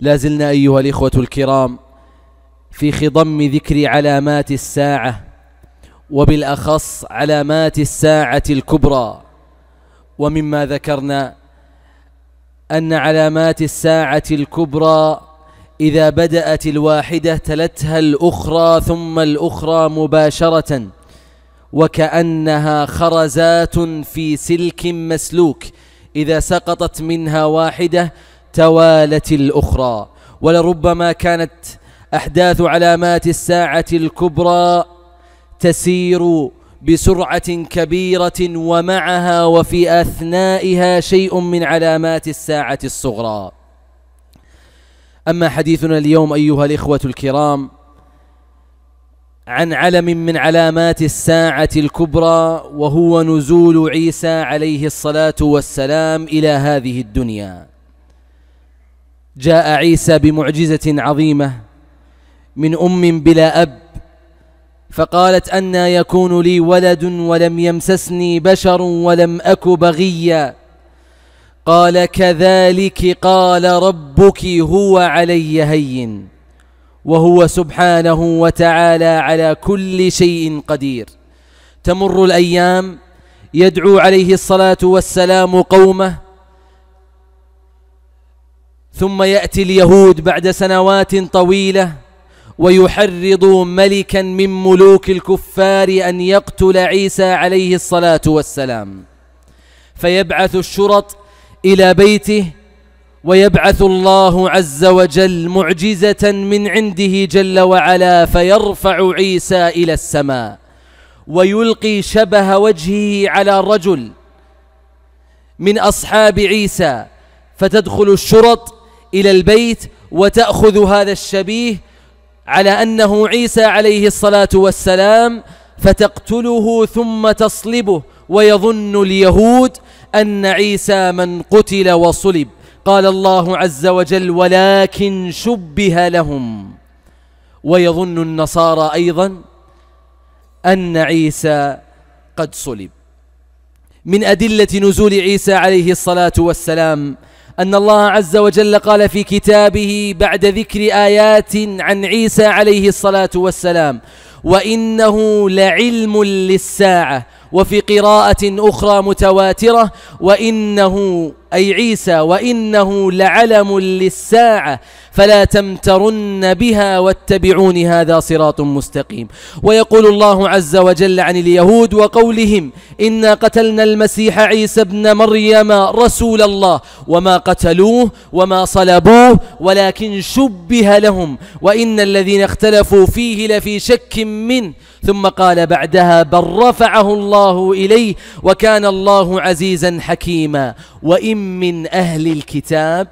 لازلنا أيها الإخوة الكرام في خضم ذكر علامات الساعة وبالأخص علامات الساعة الكبرى ومما ذكرنا أن علامات الساعة الكبرى إذا بدأت الواحدة تلتها الأخرى ثم الأخرى مباشرة وكأنها خرزات في سلك مسلوك إذا سقطت منها واحدة توالت الأخرى ولربما كانت أحداث علامات الساعة الكبرى تسير بسرعة كبيرة ومعها وفي أثنائها شيء من علامات الساعة الصغرى أما حديثنا اليوم أيها الإخوة الكرام عن علم من علامات الساعة الكبرى وهو نزول عيسى عليه الصلاة والسلام إلى هذه الدنيا جاء عيسى بمعجزة عظيمة من أم بلا أب فقالت أنا يكون لي ولد ولم يمسسني بشر ولم أك بغيا قال كذلك قال ربك هو علي هين وهو سبحانه وتعالى على كل شيء قدير تمر الأيام يدعو عليه الصلاة والسلام قومه ثم يأتي اليهود بعد سنوات طويلة ويحرض ملكا من ملوك الكفار أن يقتل عيسى عليه الصلاة والسلام فيبعث الشرط إلى بيته ويبعث الله عز وجل معجزة من عنده جل وعلا فيرفع عيسى إلى السماء ويلقي شبه وجهه على رجل من أصحاب عيسى فتدخل الشرط إلى البيت وتأخذ هذا الشبيه على أنه عيسى عليه الصلاة والسلام فتقتله ثم تصلبه ويظن اليهود أن عيسى من قتل وصلب قال الله عز وجل ولكن شبه لهم ويظن النصارى أيضا أن عيسى قد صلب من أدلة نزول عيسى عليه الصلاة والسلام أن الله عز وجل قال في كتابه بعد ذكر آيات عن عيسى عليه الصلاة والسلام وإنه لعلم للساعة وفي قراءة أخرى متواترة وإنه أي عيسى وإنه لعلم للساعة فلا تمترن بها واتبعون هذا صراط مستقيم ويقول الله عز وجل عن اليهود وقولهم إنا قتلنا المسيح عيسى ابن مريم رسول الله وما قتلوه وما صلبوه ولكن شبه لهم وإن الذين اختلفوا فيه لفي شك منه ثم قال بعدها بل رفعه الله إليه وكان الله عزيزا حكيما وإن من أهل الكتاب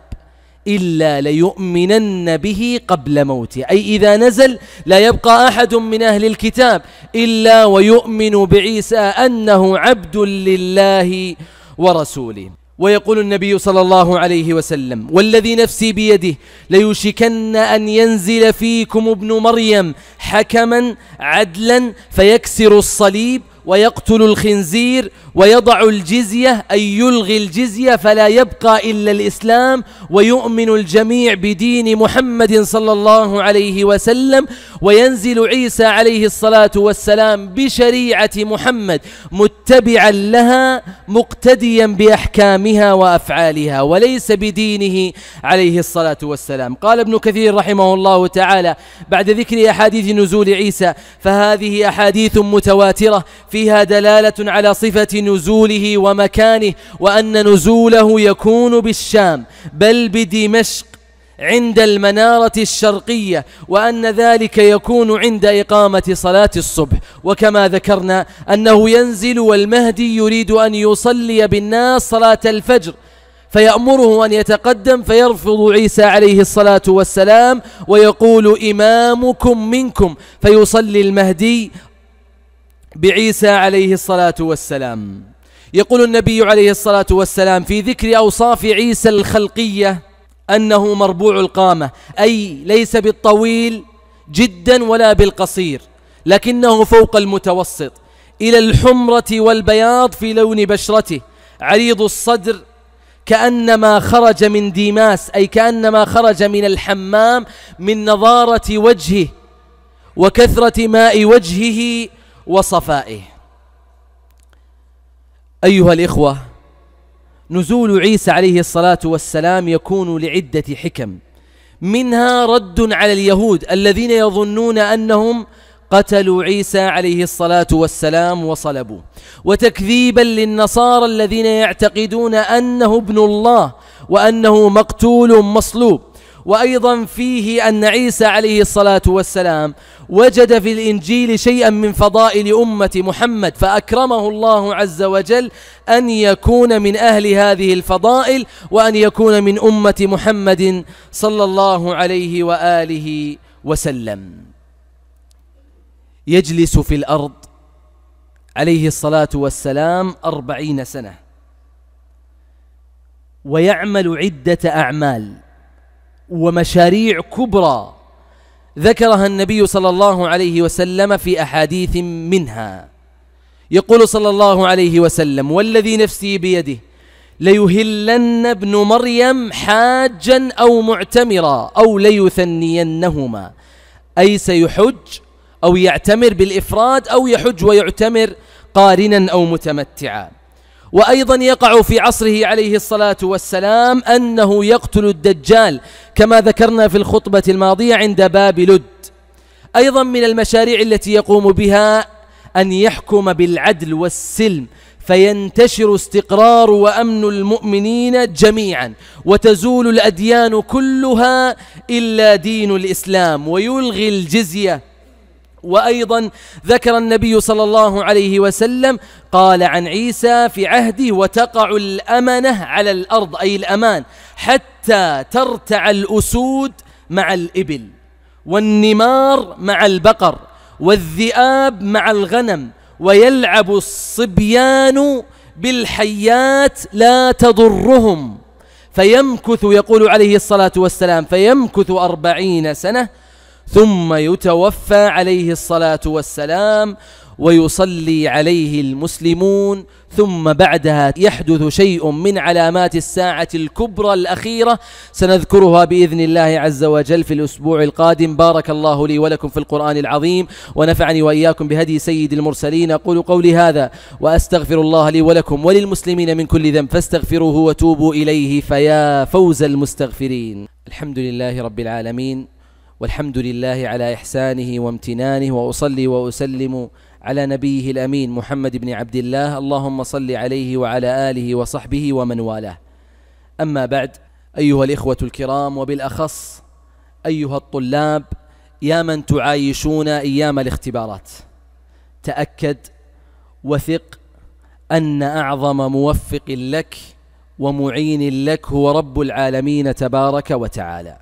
إلا ليؤمنن به قبل موته أي إذا نزل لا يبقى أحد من أهل الكتاب إلا ويؤمن بعيسى أنه عبد لله ورسوله ويقول النبي صلى الله عليه وسلم والذي نفسي بيده ليوشكن أن ينزل فيكم ابن مريم حكما عدلا فيكسر الصليب ويقتل الخنزير ويضع الجزية أي يلغي الجزية فلا يبقى إلا الإسلام ويؤمن الجميع بدين محمد صلى الله عليه وسلم وينزل عيسى عليه الصلاة والسلام بشريعة محمد متبعا لها مقتديا بأحكامها وأفعالها وليس بدينه عليه الصلاة والسلام قال ابن كثير رحمه الله تعالى بعد ذكر أحاديث نزول عيسى فهذه أحاديث متواترة فيها دلالة على صفة نزوله ومكانه وأن نزوله يكون بالشام بل بدمشق عند المنارة الشرقية وأن ذلك يكون عند إقامة صلاة الصبح وكما ذكرنا أنه ينزل والمهدي يريد أن يصلي بالناس صلاة الفجر فيأمره أن يتقدم فيرفض عيسى عليه الصلاة والسلام ويقول إمامكم منكم فيصلي المهدي بعيسى عليه الصلاة والسلام يقول النبي عليه الصلاة والسلام في ذكر أوصاف عيسى الخلقية أنه مربوع القامة أي ليس بالطويل جدا ولا بالقصير لكنه فوق المتوسط إلى الحمرة والبياض في لون بشرته عريض الصدر كأنما خرج من ديماس أي كأنما خرج من الحمام من نضارة وجهه وكثرة ماء وجهه وصفائه أيها الإخوة نزول عيسى عليه الصلاة والسلام يكون لعدة حكم منها رد على اليهود الذين يظنون أنهم قتلوا عيسى عليه الصلاة والسلام وصلبوه وتكذيبا للنصارى الذين يعتقدون أنه ابن الله وأنه مقتول مصلوب وأيضا فيه أن عيسى عليه الصلاة والسلام وجد في الإنجيل شيئا من فضائل أمة محمد فأكرمه الله عز وجل أن يكون من أهل هذه الفضائل وأن يكون من أمة محمد صلى الله عليه وآله وسلم يجلس في الأرض عليه الصلاة والسلام أربعين سنة ويعمل عدة أعمال ومشاريع كبرى ذكرها النبي صلى الله عليه وسلم في أحاديث منها يقول صلى الله عليه وسلم والذي نفسي بيده ليهلن ابن مريم حاجا أو معتمرا أو ليثنينهما أي سيحج أو يعتمر بالإفراد أو يحج ويعتمر قارنا أو متمتعا وأيضا يقع في عصره عليه الصلاة والسلام أنه يقتل الدجال كما ذكرنا في الخطبة الماضية عند باب لد أيضا من المشاريع التي يقوم بها أن يحكم بالعدل والسلم فينتشر استقرار وأمن المؤمنين جميعا وتزول الأديان كلها إلا دين الإسلام ويلغي الجزية وأيضا ذكر النبي صلى الله عليه وسلم قال عن عيسى في عهده وتقع الأمنة على الأرض أي الأمان حتى ترتع الأسود مع الإبل والنمار مع البقر والذئاب مع الغنم ويلعب الصبيان بالحيات لا تضرهم فيمكث يقول عليه الصلاة والسلام فيمكث أربعين سنة ثم يتوفى عليه الصلاة والسلام ويصلي عليه المسلمون ثم بعدها يحدث شيء من علامات الساعة الكبرى الأخيرة سنذكرها بإذن الله عز وجل في الأسبوع القادم بارك الله لي ولكم في القرآن العظيم ونفعني وإياكم بهدي سيد المرسلين أقول قولي هذا وأستغفر الله لي ولكم وللمسلمين من كل ذنب فاستغفروه وتوبوا إليه فيا فوز المستغفرين الحمد لله رب العالمين والحمد لله على إحسانه وامتنانه وأصلي وأسلم على نبيه الأمين محمد بن عبد الله اللهم صل عليه وعلى آله وصحبه ومن والاه أما بعد أيها الإخوة الكرام وبالأخص أيها الطلاب يا من تعايشون أيام الاختبارات تأكد وثق أن أعظم موفق لك ومعين لك هو رب العالمين تبارك وتعالى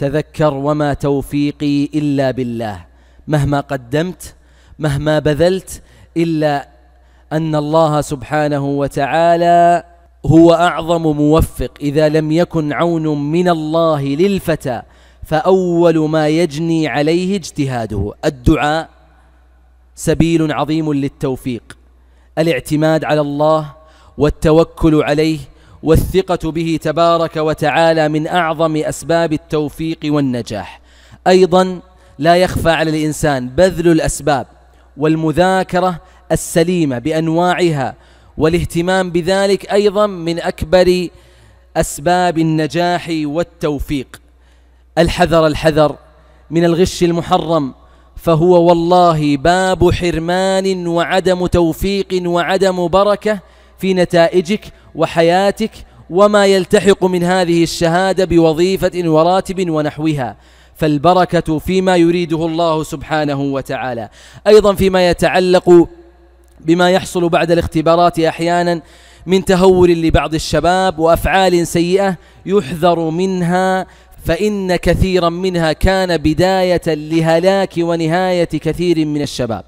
تذكر وما توفيقي الا بالله مهما قدمت مهما بذلت الا ان الله سبحانه وتعالى هو اعظم موفق اذا لم يكن عون من الله للفتى فاول ما يجني عليه اجتهاده الدعاء سبيل عظيم للتوفيق الاعتماد على الله والتوكل عليه والثقة به تبارك وتعالى من أعظم أسباب التوفيق والنجاح أيضا لا يخفى على الإنسان بذل الأسباب والمذاكرة السليمة بأنواعها والاهتمام بذلك أيضا من أكبر أسباب النجاح والتوفيق الحذر الحذر من الغش المحرم فهو والله باب حرمان وعدم توفيق وعدم بركة في نتائجك وحياتك وما يلتحق من هذه الشهادة بوظيفة وراتب ونحوها فالبركة فيما يريده الله سبحانه وتعالى أيضا فيما يتعلق بما يحصل بعد الاختبارات أحيانا من تهور لبعض الشباب وأفعال سيئة يحذر منها فإن كثيرا منها كان بداية لهلاك ونهاية كثير من الشباب